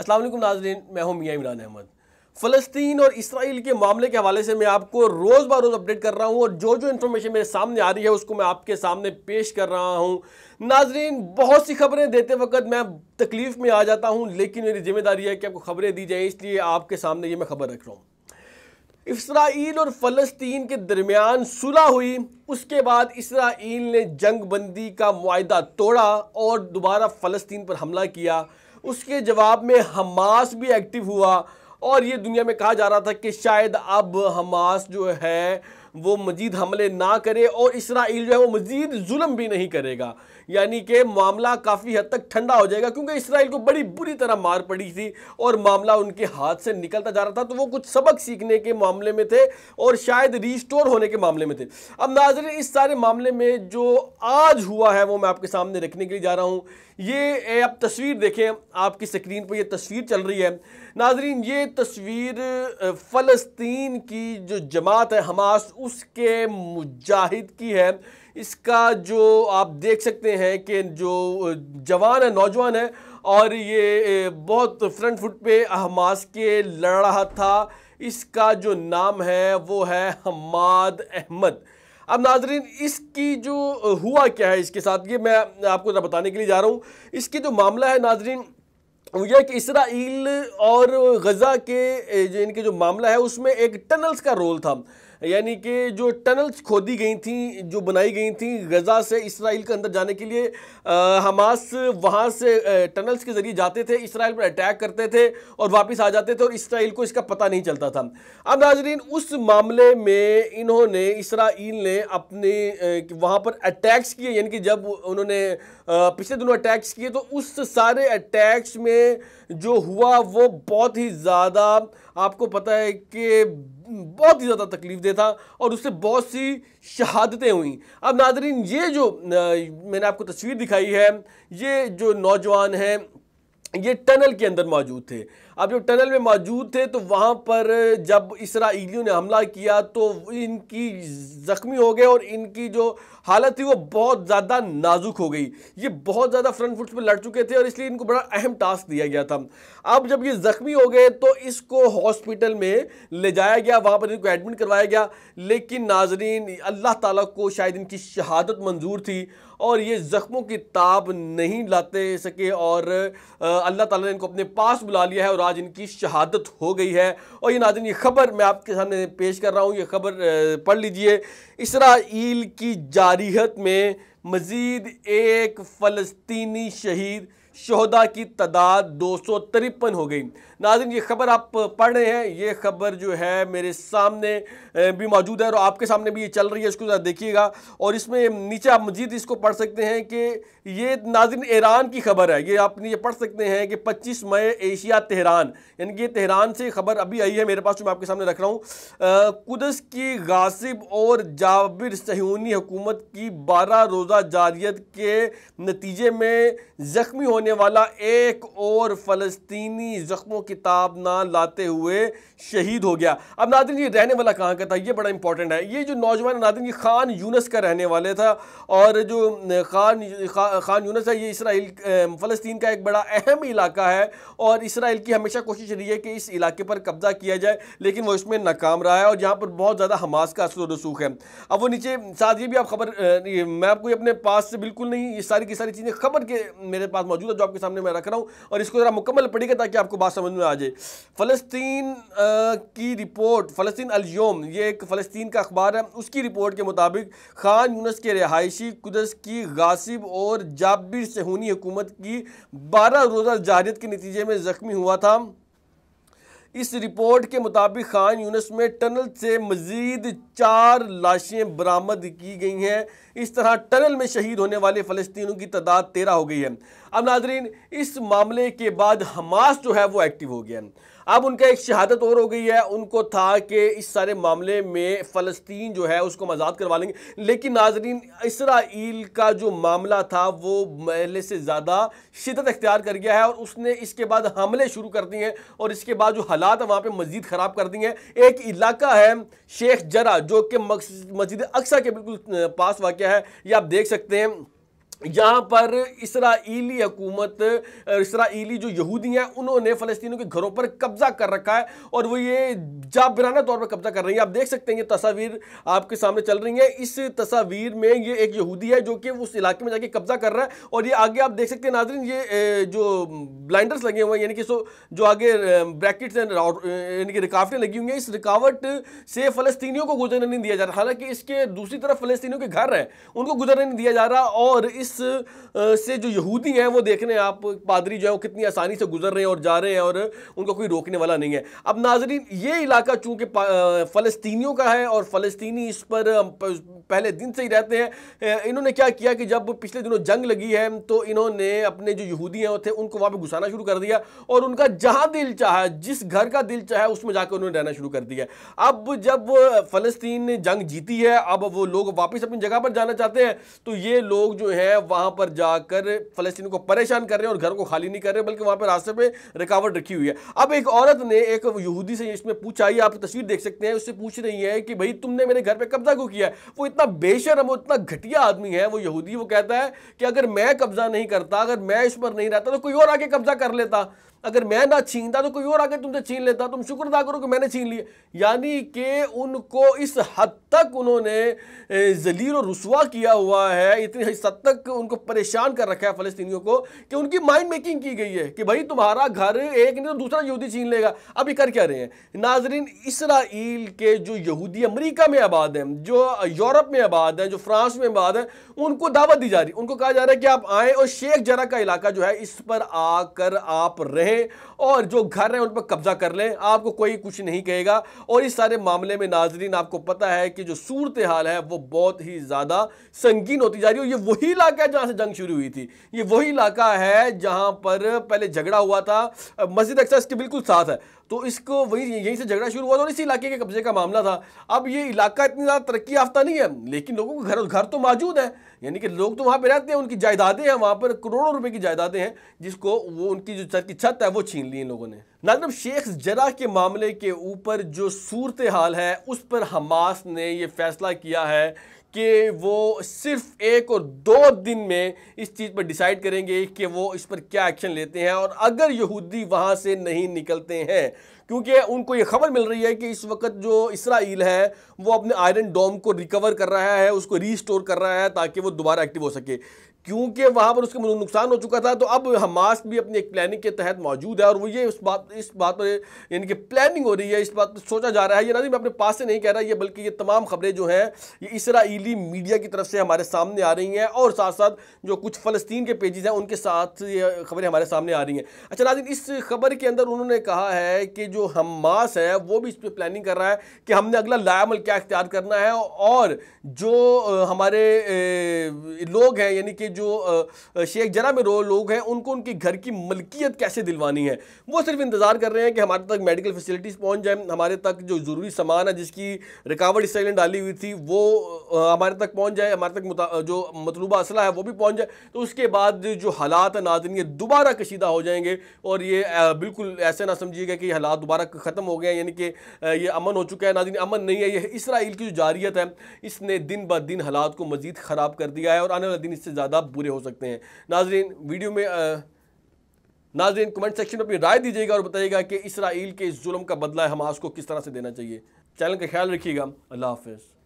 असल नाजरीन मैं हूं मियाँ इमरान अहमद फ़लस्तीन और इसराइल के मामले के हवाले से मैं आपको रोज़ बार रोज़ अपडेट कर रहा हूँ और जो जो इन्फॉर्मेशन मेरे सामने आ रही है उसको मैं आपके सामने पेश कर रहा हूँ नाजरीन बहुत सी खबरें देते वक्त मैं तकलीफ़ में आ जाता हूँ लेकिन मेरी जिम्मेदारी है कि आपको खबरें दी जाएँ इसलिए आपके सामने ये मैं खबर रख रहा हूँ इसराइल और फ़लस्तीन के दरमियान सुलह हुई उसके बाद इसराइल ने जंग बंदी का माहा तोड़ा और दोबारा फ़लस्तीन पर हमला किया उसके जवाब में हमास भी एक्टिव हुआ और ये दुनिया में कहा जा रहा था कि शायद अब हमास जो है वो मजीद हमले ना करे और इसराइल जो है वो मजीद जुल्म भी नहीं करेगा यानी कि मामला काफ़ी हद तक ठंडा हो जाएगा क्योंकि इसराइल को बड़ी बुरी तरह मार पड़ी थी और मामला उनके हाथ से निकलता जा रहा था तो वो कुछ सबक सीखने के मामले में थे और शायद रिस्टोर होने के मामले में थे अब नाजर इस सारे मामले में जो आज हुआ है वो मैं आपके सामने रखने के लिए जा रहा हूँ ये आप तस्वीर देखें आपकी स्क्रीन पर यह तस्वीर चल रही है नाजरीन ये तस्वीर फ़लस्तीन की जो जमात है हमास उसके मुजाहिद की है इसका जो आप देख सकते हैं कि जो जवान है नौजवान है और ये बहुत फ्रंट फुट पे हमास के लड़ रहा था इसका जो नाम है वो है हमाद अहमद अब नाजरीन इसकी जो हुआ क्या है इसके साथ ये मैं आपको ज़रा बताने के लिए जा रहा हूँ इसकी जो मामला है नाजरीन यह कि इसराइल और गज़ा के जो इनके जो मामला है उसमें एक टनल्स का रोल था यानी कि जो टनल्स खोदी गई थी जो बनाई गई थी गज़ा से इसराइल के अंदर जाने के लिए आ, हमास वहाँ से टनल्स के ज़रिए जाते थे इसराइल पर अटैक करते थे और वापस आ जाते थे और इसराइल को इसका पता नहीं चलता था अब नाजरीन उस मामले में इन्होंने इसराइल ने अपने वहाँ पर अटैक्स किए यानी कि जब उन्होंने पिछले दिनों अटैक्स किए तो उस सारे अटैक्स में जो हुआ वो बहुत ही ज़्यादा आपको पता है कि बहुत ही ज़्यादा तकलीफ़ दे था और उससे बहुत सी शहादतें हुई अब नादरीन ये जो मैंने आपको तस्वीर दिखाई है ये जो नौजवान हैं ये टनल के अंदर मौजूद थे अब जब टनल में मौजूद थे तो वहाँ पर जब इसराइलियों ने हमला किया तो इनकी ज़ख्मी हो गए और इनकी जो हालत थी वो बहुत ज़्यादा नाजुक हो गई ये बहुत ज़्यादा फ्रंट फुट्स पर लड़ चुके थे और इसलिए इनको बड़ा अहम टास्क दिया गया था अब जब ये ज़ख्मी हो गए तो इसको हॉस्पिटल में ले जाया गया वहाँ पर इनको एडमिट करवाया गया लेकिन नाजरीन अल्लाह ताला को शायद इनकी शहादत मंजूर थी और ये ज़ख्मों की ताब नहीं लाते सके और अल्लाह ताला ने इनको अपने पास बुला लिया है और और आज इनकी शहादत हो गई है और ये नाजन ये खबर मैं आपके सामने पेश कर रहा हूँ ये खबर पढ़ लीजिए इसराइल की जारीहत में मज़ीद एक फ़लस्तीनी शहीद शहदा की तादाद दो सौ तिरपन हो गई नाजिन ये ख़बर आप पढ़ रहे हैं ये ख़बर जो है मेरे सामने भी मौजूद है और आपके सामने भी ये चल रही है इसको ज़रा देखिएगा और इसमें नीचे आप मजीद इसको पढ़ सकते हैं कि ये नाजिन ईरान की ख़बर है ये आप ये पढ़ सकते हैं कि पच्चीस मई एशिया तेहरान यानी कि तेहरान से ख़बर अभी आई है मेरे पास जो मैं आपके सामने रख रहा हूँ कुदस की गासिब और जाबिर सहूनी हुकूमत की बारह रोज़ा जारियत के नतीजे में ज़ख्मी होने करने वाला एक और फ़लस्तीनी ज़ख्मों की ताब ना लाते हुए शहीद हो गया अब नादिन जी रहने वाला कहाँ का था ये बड़ा इंपॉर्टेंट है ये जो नौजवान नादिन जी खान यूनस का रहने वाले था और जो खान खा, खान यूनस है ये इसराइल फ़लस्तीन का एक बड़ा अहम इलाका है और इसराइल की हमेशा कोशिश रही है कि इस इलाके पर कब्ज़ा किया जाए लेकिन वो इसमें नाकाम रहा है और यहाँ पर बहुत ज़्यादा हमास का असर रसूख है अब वो नीचे साथ ये भी आप खबर मैं आपको अपने पास से बिल्कुल नहीं ये सारी की सारी चीज़ें खबर के मेरे पास मौजूद है जो आपके सामने मैं रख रहा हूँ और इसको ज़रा मुकम्मल पढ़िएगा ताकि आपको बात समझ में आ जाए फ़लस्तीन की रिपोर्ट फ़लस्तीन अलयोम ये एक फ़लस्तीन का अखबार है उसकी रिपोर्ट के मुताबिक खान यूनस के रिहायशी कुदस की गासिब और जाबिर सहूनी हुकूमत की बारह रोज़ा जारियत के नतीजे में ज़ख्मी हुआ था इस रिपोर्ट के मुताबिक खान यूनस में टनल से मज़ीद चार लाशें बरामद की गई हैं इस तरह टनल में शहीद होने वाले फ़लस्तीनों की तादाद तेरह हो गई है अब नाजरीन इस मामले के बाद हमास जो है वो एक्टिव हो गया है अब उनका एक शहादत और हो गई है उनको था कि इस सारे मामले में फ़लस्तीन जो है उसको मजाद करवा लेंगे लेकिन नाजरीन इसराइल का जो मामला था वो पहले से ज़्यादा शिदत अख्तियार कर गया है और उसने इसके बाद हमले शुरू कर दिए हैं और इसके बाद जो हालात हैं वहाँ पर मज़ीद ख़राब कर दिए हैं एक इलाका है शेख जरा जो कि मस्जिद अक्सा के बिल्कुल पास वाक़ है ये आप देख सकते हैं यहाँ पर इसराइली हकूमत इसराइली जो यहूदी हैं उन्होंने फ़लस्तियों के घरों पर कब्ज़ा कर रखा है और वो ये जाबराना तौर पर कब्ज़ा कर रही है आप देख सकते हैं ये तस्वीर आपके सामने चल रही है इस तस्वीर में ये एक यहूदी है जो कि उस इलाके में जाके कब्ज़ा कर रहा है और ये आगे आप देख सकते हैं नाजरन ये जो ब्लाइंडर्स लगे हुए हैं यानी कि सो जो आगे ब्रैकेट्स हैं यानी कि रिकावटें लगी हुई हैं इस रिकावट से फ़लस्तियों को गुजरने नहीं दिया जा रहा हालाँकि इसके दूसरी तरफ फ़लस्तियों के घर हैं उनको गुजरने नहीं दिया जा रहा और इस इस से जो यहूदी हैं वो देख रहे हैं आप पादरी जो है वो कितनी आसानी से गुजर रहे हैं और जा रहे हैं और उनका कोई रोकने वाला नहीं है अब नाजरीन ये इलाका चूँकि फ़लस्तियों का है और फ़लस्तनी इस पर पहले दिन से ही रहते हैं इन्होंने क्या किया कि जब पिछले दिनों जंग लगी है तो इन्होंने अपने जो यहूदी हैं थे उनको वहाँ पर घुसाना शुरू कर दिया और उनका जहाँ दिल चाहा जिस घर का दिल चाहे उसमें जाकर उन्होंने रहना शुरू कर दिया अब जब फ़लस्तीन जंग जीती है अब वो लोग वापस अपनी जगह पर जाना चाहते हैं तो ये लोग जो हैं वहाँ पर जाकर फ़लस्तीन को परेशान कर रहे हैं और घर को खाली नहीं कर रहे बल्कि वहाँ पर रास्ते पर रिकावट रखी हुई है अब एक औरत ने एक यहूदी से इसमें पूछा ही आप तस्वीर देख सकते हैं उससे पूछ रही है कि भाई तुमने मेरे घर पर कब्जा क्यों किया वो इतना कितना बेशरम और इतना घटिया आदमी है वो यहूदी वो कहता है कि अगर मैं कब्जा नहीं करता अगर मैं इस पर नहीं रहता तो कोई और आके कब्जा कर लेता अगर मैं ना छीनता तो कोई और आकर तुमसे छीन लेता तुम शुक्र अदा करो कि मैंने छीन लिया यानी कि उनको इस हद तक उन्होंने जलील और रसुआ किया हुआ है इतनी हद तक उनको परेशान कर रखा है फ़लस्तियों को कि उनकी माइंड मेकिंग की गई है कि भाई तुम्हारा घर एक नहीं तो दूसरा यहूदी छीन लेगा अब ये कर क्या रहे हैं नाजरीन इसराइल के जो यहूदी अमरीका में आबाद हैं जो यूरोप में आबाद हैं जो फ्रांस में आबाद हैं उनको दावत दी जा रही उनको कहा जा रहा है कि आप आएँ और शेख जरा का इलाका जो है इस पर आकर आप रहें रहे और जो घर हैं उन पर कब्जा कर लें आपको कोई कुछ नहीं कहेगा और इस सारे मामले में नाजरीन आपको पता है कि जो सूरत हाल है वो बहुत ही ज़्यादा संगीन होती जा रही है ये वही इलाका है जहाँ से जंग शुरू हुई थी ये वही इलाका है जहाँ पर पहले झगड़ा हुआ था मस्जिद अक्सर इसके बिल्कुल साथ है तो इसको वही यहीं से झगड़ा शुरू हुआ था और इसी इलाके के कब्जे का मामला था अब ये इलाका इतनी ज़्यादा तरक्की याफ्ता नहीं है लेकिन लोगों के घर घर तो मौजूद है यानी कि लोग तो वहाँ पर रहते हैं उनकी जायदादें हैं वहाँ पर करोड़ों रुपए की जायदादें हैं जिसको वो उनकी जो छत की छत है वो छीन ली इन लोगों ने नाजरब शेख जरा के मामले के ऊपर जो सूरत हाल है उस पर हमास ने ये फैसला किया है कि वो सिर्फ एक और दो दिन में इस चीज़ पर डिसाइड करेंगे कि वो इस पर क्या एक्शन लेते हैं और अगर यहूदी वहाँ से नहीं निकलते हैं क्योंकि उनको ये खबर मिल रही है कि इस वक्त जो इसराइल है वो अपने आयरन डोम को रिकवर कर रहा है उसको रीस्टोर कर रहा है ताकि वो दोबारा एक्टिव हो सके क्योंकि वहाँ पर उसके नुकसान हो चुका था तो अब हमास भी अपनी एक प्लानिंग के तहत मौजूद है और वो ये उस बात इस बात पर यानी कि प्लानिंग हो रही है इस बात पर सोचा जा रहा है ये ना मैं अपने पास से नहीं कह रहा ये बल्कि ये तमाम खबरें जो हैं ये इसराइली मीडिया की तरफ से हमारे सामने आ रही हैं और साथ साथ जो कुछ फ़लस्तीन के पेजेज़ हैं उनके साथ ये खबरें हमारे सामने आ रही हैं अच्छा नाजिन इस खबर के अंदर उन्होंने कहा है कि जो हमास है वो भी इस पर प्लानिंग कर रहा है कि हमने अगला लायामल क्या इख्तियार करना है और जो हमारे लोग हैं यानी कि जो शेख जरा में रो लोग हैं उनको उनके घर की मलकियत कैसे दिलवानी है वो सिर्फ इंतज़ार कर रहे हैं कि हमारे तक मेडिकल फैसिलिटीज़ पहुँच जाए हमारे तक जो ज़रूरी सामान है जिसकी रिकावट इस ने डाली हुई थी वो हमारे तक पहुँच जाए हमारे तक जो मतलूबा असला है वो भी पहुँच जाए तो उसके बाद जो हालात है नाजन ये दोबारा कशीदा हो जाएंगे और ये बिल्कुल ऐसे ना समझिएगा कि हालात दोबारा ख़त्म हो गए हैं यानी कि ये अमन हो चुका है नाजिन अमन नहीं है ये इसराइल की जो जारियत है इसने दिन ब दिन हालात को मज़ीद ख़राब कर दिया है और आने वाला दिन इससे ज़्यादा तलब पूरे हो सकते हैं नाजरीन वीडियो में आ, नाजरीन कमेंट सेक्शन में अपनी राय दीजिएगा और बताइएगा कि इसराइल के इस जुल्म का बदला हमास को किस तरह से देना चाहिए चैनल का ख्याल रखिएगा अल्लाह हाफिज़